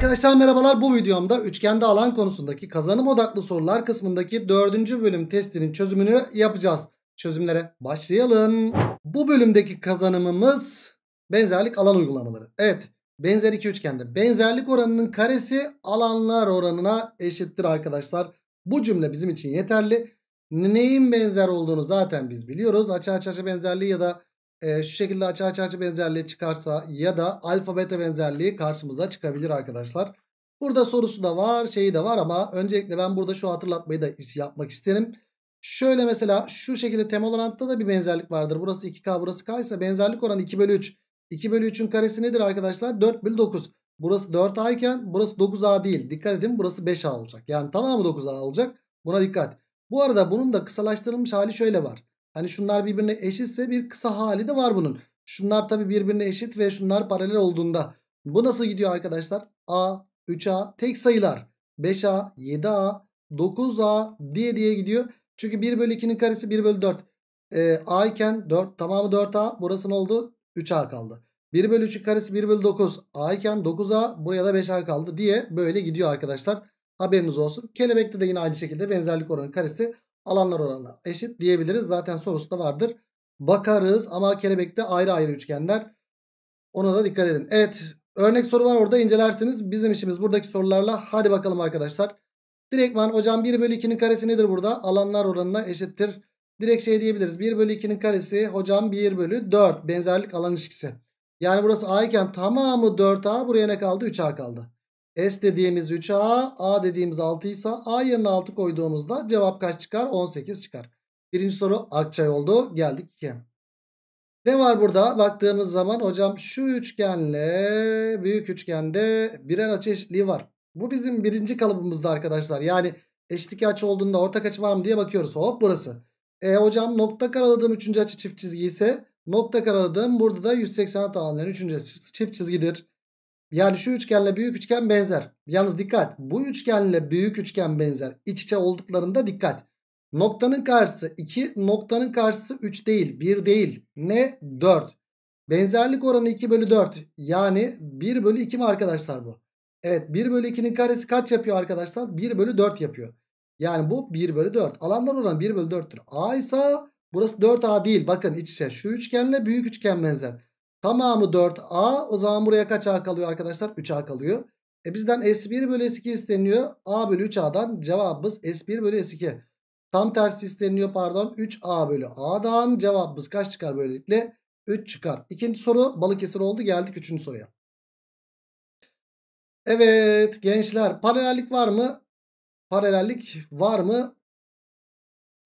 Arkadaşlar merhabalar bu videomda üçgende alan konusundaki kazanım odaklı sorular kısmındaki dördüncü bölüm testinin çözümünü yapacağız. Çözümlere başlayalım. Bu bölümdeki kazanımımız benzerlik alan uygulamaları. Evet benzer iki üçgende benzerlik oranının karesi alanlar oranına eşittir arkadaşlar. Bu cümle bizim için yeterli. Neyin benzer olduğunu zaten biz biliyoruz. Açı açı açı benzerliği ya da e, şu şekilde açı açı açı benzerliği çıkarsa ya da alfa beta benzerliği karşımıza çıkabilir arkadaşlar. Burada sorusu da var şeyi de var ama öncelikle ben burada şu hatırlatmayı da yapmak isterim. Şöyle mesela şu şekilde temel orantıda da bir benzerlik vardır. Burası 2K burası K ise benzerlik oranı 2 bölü 3. 2 bölü 3'ün karesi nedir arkadaşlar? 4 bölü 9. Burası 4A iken burası 9A değil. Dikkat edin burası 5A olacak. Yani tamamı 9A olacak. Buna dikkat. Bu arada bunun da kısalaştırılmış hali şöyle var. Hani şunlar birbirine eşitse bir kısa hali de var bunun. Şunlar tabi birbirine eşit ve şunlar paralel olduğunda. Bu nasıl gidiyor arkadaşlar? A, 3A tek sayılar. 5A, 7A, 9A diye diye gidiyor. Çünkü 1 bölü 2'nin karesi 1 bölü 4. Ee, A iken 4 tamamı 4A burası ne oldu? 3A kaldı. 1 bölü 3'ün karesi 1 bölü 9 A iken 9A buraya da 5A kaldı diye böyle gidiyor arkadaşlar. Haberiniz olsun. Kelebekte de yine aynı şekilde benzerlik oranı karesi alanlar oranı eşit diyebiliriz. Zaten sorusunda vardır. Bakarız ama kelebekte ayrı ayrı üçgenler. Ona da dikkat edin. Evet örnek soru var orada incelersiniz. Bizim işimiz buradaki sorularla. Hadi bakalım arkadaşlar. Direktman hocam 1 bölü 2'nin karesi nedir burada? Alanlar oranına eşittir. Direkt şey diyebiliriz. 1 bölü 2'nin karesi hocam 1 bölü 4. Benzerlik alan ilişkisi. Yani burası A iken tamamı 4A buraya ne kaldı? 3A kaldı. S dediğimiz 3A, A dediğimiz 6 ise A yerine 6 koyduğumuzda cevap kaç çıkar? 18 çıkar. Birinci soru Akçay oldu. Geldik 2'ye. Ne var burada? Baktığımız zaman hocam şu üçgenle büyük üçgende birer açı eşitliği var. Bu bizim birinci kalıbımızda arkadaşlar. Yani eşitlik açı olduğunda ortak açı var mı diye bakıyoruz. Hop burası. E hocam nokta karaladığım üçüncü açı çift çizgi ise nokta karaladığım burada da 180 tane üçüncü açı çift çizgidir. Yani şu üçgenle büyük üçgen benzer. Yalnız dikkat bu üçgenle büyük üçgen benzer. İç içe olduklarında dikkat. Noktanın karşısı 2 noktanın karşısı 3 değil 1 değil. Ne 4. Benzerlik oranı 2 bölü 4 yani 1 bölü 2 mi arkadaşlar bu? Evet 1 bölü 2'nin karesi kaç yapıyor arkadaşlar? 1 bölü 4 yapıyor. Yani bu 1 bölü 4. Alanlar oranı 1 bölü 4'tür. A ise burası 4A değil. Bakın iç içe şu üçgenle büyük üçgen benzer. Tamamı 4A. O zaman buraya kaç A kalıyor arkadaşlar? 3A kalıyor. E bizden S1 bölü S2 isteniyor. A bölü 3A'dan cevabımız S1 bölü S2. Tam tersi isteniyor pardon. 3A bölü A'dan cevabımız kaç çıkar böylelikle? 3 çıkar. İkinci soru Balıkesir oldu. Geldik üçüncü soruya. Evet gençler paralellik var mı? Paralellik var mı?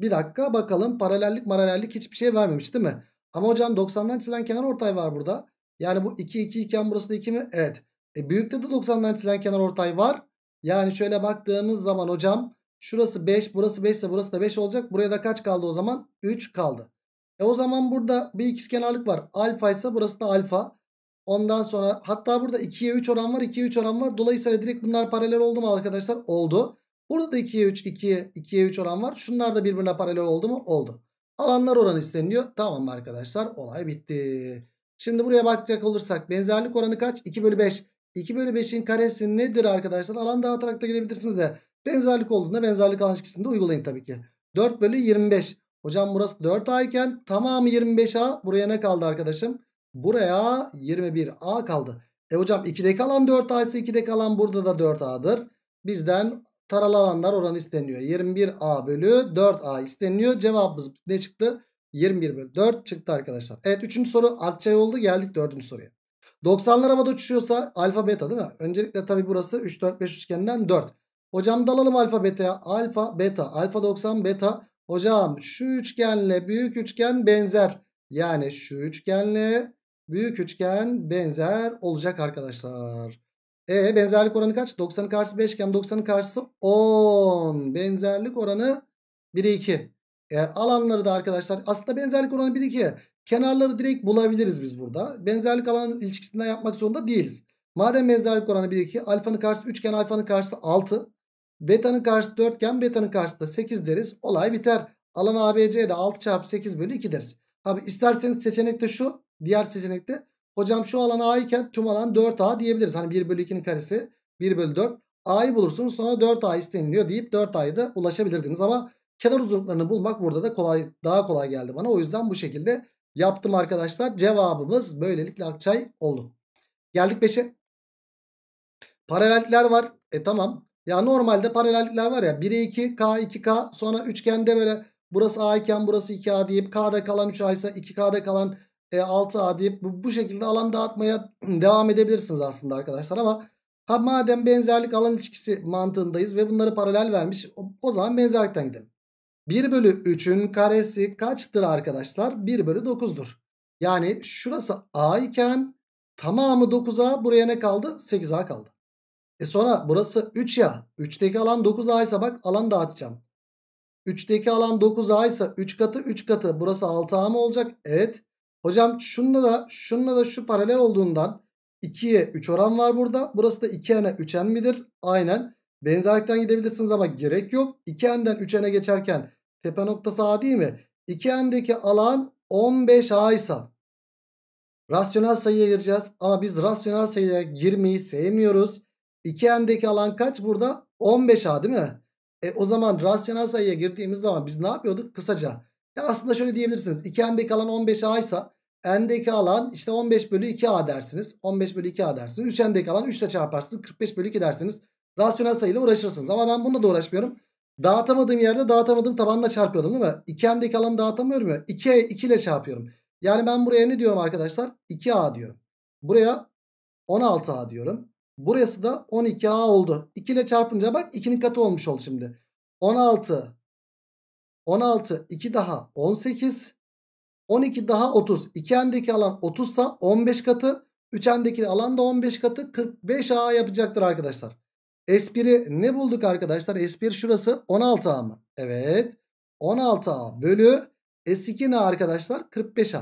Bir dakika bakalım. Paralellik maralellik hiçbir şey vermemiş değil mi? Ama hocam 90'dan çizilen kenar ortay var burada. Yani bu 2 2 iken burası da 2 mi? Evet. E büyükte de 90'dan çizilen kenar ortay var. Yani şöyle baktığımız zaman hocam şurası 5 burası 5 ise burası da 5 olacak. Buraya da kaç kaldı o zaman? 3 kaldı. E o zaman burada bir ikizkenarlık var. Alfa ise burası da alfa. Ondan sonra hatta burada 2'ye 3 oran var 2'ye 3 oran var. Dolayısıyla direkt bunlar paralel oldu mu arkadaşlar? Oldu. Burada da 2'ye 3 2'ye 2'ye 3 oran var. Şunlar da birbirine paralel oldu mu? Oldu. Alanlar oranı isteniliyor. Tamam arkadaşlar olay bitti. Şimdi buraya bakacak olursak benzerlik oranı kaç? 2 bölü 5. 2 bölü 5'in karesi nedir arkadaşlar? Alan dağıtarak da gidebilirsiniz de. Benzerlik olduğunda benzerlik ilişkisini de uygulayın tabii ki. 4 bölü 25. Hocam burası 4A iken tamamı 25A. Buraya ne kaldı arkadaşım? Buraya 21A kaldı. E hocam 2'deki alan 4A ise 2'deki alan burada da 4A'dır. Bizden taralı alanlar oranı isteniyor. 21A bölü 4A isteniyor. Cevabımız ne çıktı? 21 bölü 4 çıktı arkadaşlar. Evet 3. soru alçay oldu. Geldik 4. soruya. 90'lar havada uçuşuyorsa alfa beta değil mi? Öncelikle tabi burası 3 4 5 üçgenden 4. Hocam dalalım alfa beta'ya. Alfa beta. Alfa 90 beta. Hocam şu üçgenle büyük üçgen benzer. Yani şu üçgenle büyük üçgen benzer olacak arkadaşlar. E benzerlik oranı kaç? 90'ın karşısı 5 iken 90'ın karşısı 10. Benzerlik oranı 1'e 2. E, alanları da arkadaşlar aslında benzerlik oranı 1'e 2. Kenarları direkt bulabiliriz biz burada. Benzerlik alan ilişkisinden yapmak zorunda değiliz. Madem benzerlik oranı 1'e 2. Alfanın karşısı 3 iken alfanın karşısı 6. Beta'nın karşısı 4 iken beta'nın karşısı da 8 deriz. Olay biter. Alan ABC'de 6 çarpı 8 bölü 2 deriz. Abi isterseniz seçenekte şu. Diğer seçenekte Hocam şu alan A iken tüm alan 4A diyebiliriz. Hani 1 bölü 2'nin karesi 1 bölü 4. A'yı bulursunuz sonra 4A isteniliyor deyip 4A'yı da ulaşabilirdiniz. Ama kenar uzunluklarını bulmak burada da kolay daha kolay geldi bana. O yüzden bu şekilde yaptım arkadaşlar. Cevabımız böylelikle Akçay oldu. Geldik 5'e. Paralellikler var. E tamam. Ya normalde paralellikler var ya 1'e 2 K 2K sonra üçgende böyle burası A iken burası 2A deyip K'da kalan 3A ise 2K'da kalan e, 6A deyip bu, bu şekilde alan dağıtmaya devam edebilirsiniz aslında arkadaşlar ama ha madem benzerlik alan ilişkisi mantığındayız ve bunları paralel vermiş o, o zaman benzerlikten gidelim. 1 bölü 3'ün karesi kaçtır arkadaşlar? 1 bölü 9'dur. Yani şurası A iken tamamı 9A buraya ne kaldı? 8A kaldı. E sonra burası 3 ya. 3'teki alan 9A ise bak alan dağıtacağım. 3'teki alan 9A ise 3 katı 3 katı burası 6A mı olacak? Evet. Hocam şununla da şununla da şu paralel olduğundan 2'ye 3 oran var burada. Burası da 2n'e 3n midir? Aynen. Benzerlikten gidebilirsiniz ama gerek yok. 2n'den 3n'e geçerken tepe noktası A değil mi? 2n'deki alan 15A ise rasyonel sayıya gireceğiz. Ama biz rasyonel sayıya girmeyi sevmiyoruz. 2n'deki alan kaç burada? 15A değil mi? E o zaman rasyonel sayıya girdiğimiz zaman biz ne yapıyorduk? Kısaca e aslında şöyle diyebilirsiniz. 2n'deki alan 15a ise n'deki alan işte 15 bölü 2a dersiniz. 15 bölü 2a dersiniz. 3n'deki alan 3 ile çarparsınız. 45 bölü 2 dersiniz. Rasyonel sayıyla uğraşırsınız. Ama ben bununla da uğraşmıyorum. Dağıtamadığım yerde dağıtamadığım tabanla çarpıyordum değil mi? 2n'deki alanı dağıtamıyorum ya. 2, 2 ile çarpıyorum. Yani ben buraya ne diyorum arkadaşlar? 2a diyorum. Buraya 16a diyorum. Burası da 12a oldu. 2 ile çarpınca bak 2'nin katı olmuş oldu şimdi. 16 16 2 daha 18 12 daha 30 2 endeki alan 30 sa 15 katı 3 endeki alan da 15 katı 45a yapacaktır arkadaşlar. S1'i ne bulduk arkadaşlar? S1 şurası 16a mı? Evet 16a bölü S2 ne arkadaşlar? 45a.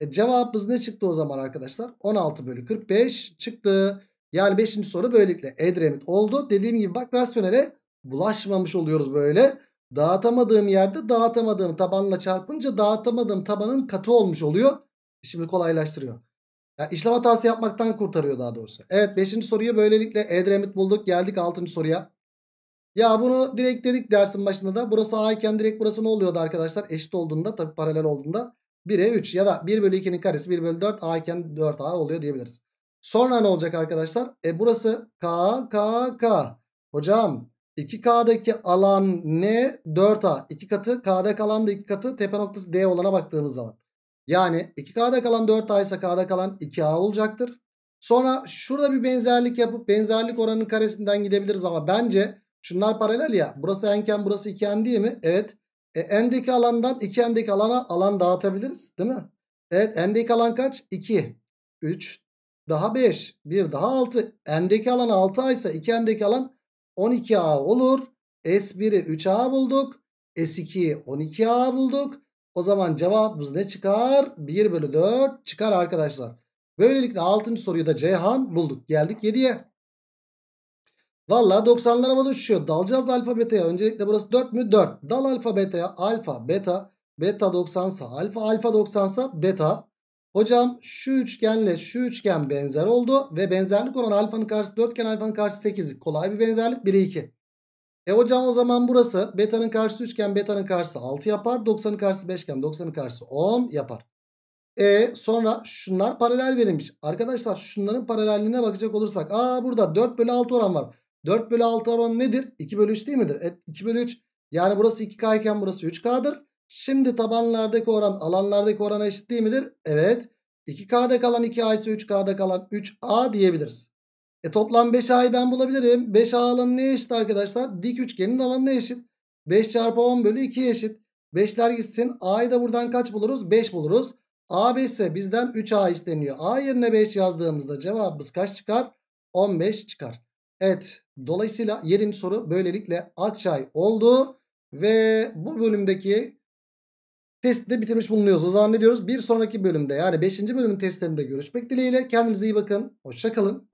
E cevabımız ne çıktı o zaman arkadaşlar? 16 bölü 45 çıktı. Yani 5. soru böylelikle Edremit oldu. Dediğim gibi bak rasyonele bulaşmamış oluyoruz böyle. Dağıtamadığım yerde dağıtamadığım tabanla çarpınca dağıtamadığım tabanın katı olmuş oluyor. Şimdi kolaylaştırıyor. Yani işlem hatası yapmaktan kurtarıyor daha doğrusu. Evet 5. soruyu böylelikle Edremit bulduk. Geldik 6. soruya. Ya bunu direkt dedik dersin başında da. Burası A iken direkt burası ne oluyordu arkadaşlar? Eşit olduğunda tabi paralel olduğunda 1'e 3 ya da 1 bölü 2'nin karesi 1 bölü 4 A iken 4A oluyor diyebiliriz. Sonra ne olacak arkadaşlar? E burası K, K, K. Hocam 2K'daki alan ne? 4A. 2 katı. K'da kalan da 2 katı. Tepe noktası D olana baktığımız zaman. Yani 2K'da kalan 4A ise K'da kalan 2A olacaktır. Sonra şurada bir benzerlik yapıp benzerlik oranının karesinden gidebiliriz ama bence şunlar paralel ya. Burası enken burası 2n değil mi? Evet. E, n'deki alandan 2n'deki alana alan dağıtabiliriz değil mi? Evet n'deki alan kaç? 2. 3 daha 5. 1 daha 6. N'deki alan 6 aysa 2n'deki alan 12A olur. S1'i 3A bulduk. S2'yi 12A bulduk. O zaman cevabımız ne çıkar? 1 bölü 4 çıkar arkadaşlar. Böylelikle 6. soruyu da Ceyhan bulduk. Geldik 7'ye. Valla 90'lar havada uçuşuyor. Dalacağız alfa beta'ya. Öncelikle burası 4 mü? 4. Dal alfa beta'ya. Alfa beta. Beta 90 sa alfa. Alfa 90 sa beta. Hocam şu üçgenle şu üçgen benzer oldu ve benzerlik oranı alfanın karşısı 4 iken alfanın karşısı 8. Kolay bir benzerlik 1'e 2. E hocam o zaman burası betanın karşısı 3 iken betanın karşısı 6 yapar. 90'ın karşısı 5 iken 90'ın karşısı 10 yapar. E sonra şunlar paralel verilmiş. Arkadaşlar şunların paralelliğine bakacak olursak. Aa burada 4 bölü 6 oran var. 4 bölü 6 oran nedir? 2 bölü 3 değil midir? E, 2 bölü 3. Yani burası 2K iken burası 3K'dır. Şimdi tabanlardaki oran alanlardaki orana eşit değil midir? Evet. 2K'da kalan 2A ise 3K'da kalan 3A diyebiliriz. E toplam 5A'yı ben bulabilirim. 5A alanı neye eşit arkadaşlar? Dik üçgenin alanına eşit. 5 çarpı 10 bölü 2 eşit. 5'ler gitsin. A'yı da buradan kaç buluruz? 5 buluruz. A 5 ise bizden 3A isteniyor. A yerine 5 yazdığımızda cevabımız kaç çıkar? 15 çıkar. Evet. Dolayısıyla 7. soru böylelikle Akçay oldu. Ve bu bölümdeki Testi de bitirmiş bulunuyoruz. O zaman ne diyoruz? Bir sonraki bölümde yani 5. bölümün testlerinde görüşmek dileğiyle. Kendinize iyi bakın. Hoşçakalın.